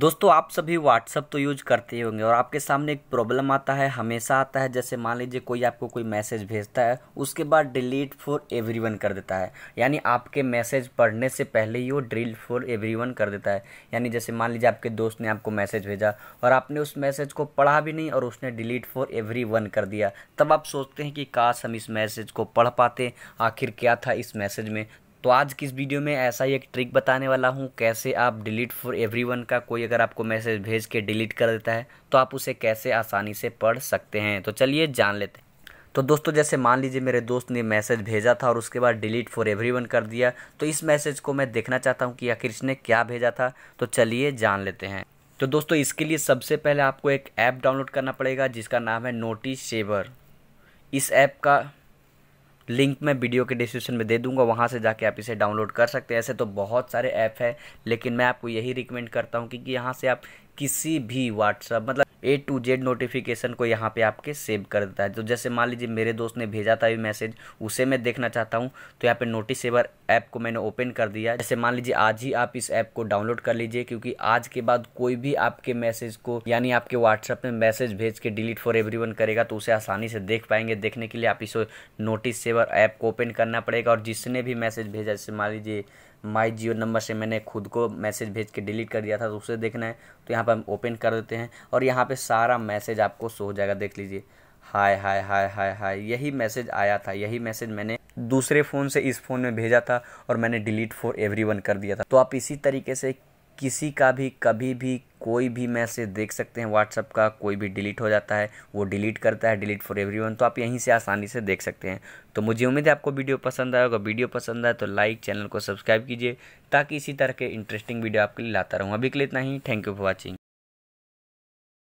दोस्तों आप सभी व्हाट्सअप तो यूज करते ही होंगे और आपके सामने एक प्रॉब्लम आता है हमेशा आता है जैसे मान लीजिए कोई आपको कोई मैसेज भेजता है उसके बाद डिलीट फॉर एवरीवन कर देता है यानी आपके मैसेज पढ़ने से पहले ही वो डिलीट फॉर एवरीवन कर देता है यानी जैसे मान लीजिए आपके दोस्त ने आपको मैसेज भेजा और आपने उस मैसेज को पढ़ा भी नहीं और उसने डिलीट फॉर एवरी कर दिया तब आप सोचते हैं कि काश हम इस मैसेज को पढ़ पाते आखिर क्या था इस मैसेज में तो आज की इस वीडियो में ऐसा ही एक ट्रिक बताने वाला हूँ कैसे आप डिलीट फॉर एवरीवन का कोई अगर आपको मैसेज भेज के डिलीट कर देता है तो आप उसे कैसे आसानी से पढ़ सकते हैं तो चलिए जान लेते हैं तो दोस्तों जैसे मान लीजिए मेरे दोस्त ने मैसेज भेजा था और उसके बाद डिलीट फॉर एवरी कर दिया तो इस मैसेज को मैं देखना चाहता हूँ कि आखिर इसने क्या भेजा था तो चलिए जान लेते हैं तो दोस्तों इसके लिए सबसे पहले आपको एक ऐप डाउनलोड करना पड़ेगा जिसका नाम है नोटिस सेवर इस ऐप का लिंक मैं वीडियो के डिस्क्रिप्शन में दे दूंगा वहाँ से जाके आप इसे डाउनलोड कर सकते हैं ऐसे तो बहुत सारे ऐप है लेकिन मैं आपको यही रिकमेंड करता हूँ क्योंकि यहाँ से आप किसी भी व्हाट्सअप मतलब ए टू जेड नोटिफिकेशन को यहाँ पे आपके सेव कर देता है तो जैसे मान लीजिए मेरे दोस्त ने भेजा था ये मैसेज उसे मैं देखना चाहता हूँ तो यहाँ पे नोटिस सेवर ऐप को मैंने ओपन कर दिया जैसे मान लीजिए आज ही आप इस ऐप को डाउनलोड कर लीजिए क्योंकि आज के बाद कोई भी आपके मैसेज को यानी आपके व्हाट्सएप में मैसेज भेज के डिलीट फॉर एवरी करेगा तो उसे आसानी से देख पाएंगे देखने के लिए आप इस नोटिस सेवर ऐप को ओपन करना पड़ेगा और जिसने भी मैसेज भेजा जैसे मान लीजिए माई जियो नंबर से मैंने खुद को मैसेज भेज के डिलीट कर दिया था तो उसे देखना है तो यहाँ पर हम ओपन कर देते हैं और यहाँ पर सारा मैसेज आपको सो हो जाएगा देख लीजिए हाय हाय हाय हाय हाय यही मैसेज आया था यही मैसेज मैंने दूसरे फ़ोन से इस फ़ोन में भेजा था और मैंने डिलीट फॉर एवरीवन कर दिया था तो आप इसी तरीके से किसी का भी कभी भी कोई भी मैसेज देख सकते हैं व्हाट्सअप का कोई भी डिलीट हो जाता है वो डिलीट करता है डिलीट फॉर एवरीवन तो आप यहीं से आसानी से देख सकते हैं तो मुझे उम्मीद है आपको वीडियो पसंद आया होगा वीडियो पसंद आए तो लाइक चैनल को सब्सक्राइब कीजिए ताकि इसी तरह के इंटरेस्टिंग वीडियो आपके लिए लाता रहूँ अभी के लिए इतना ही थैंक यू फॉर वॉचिंग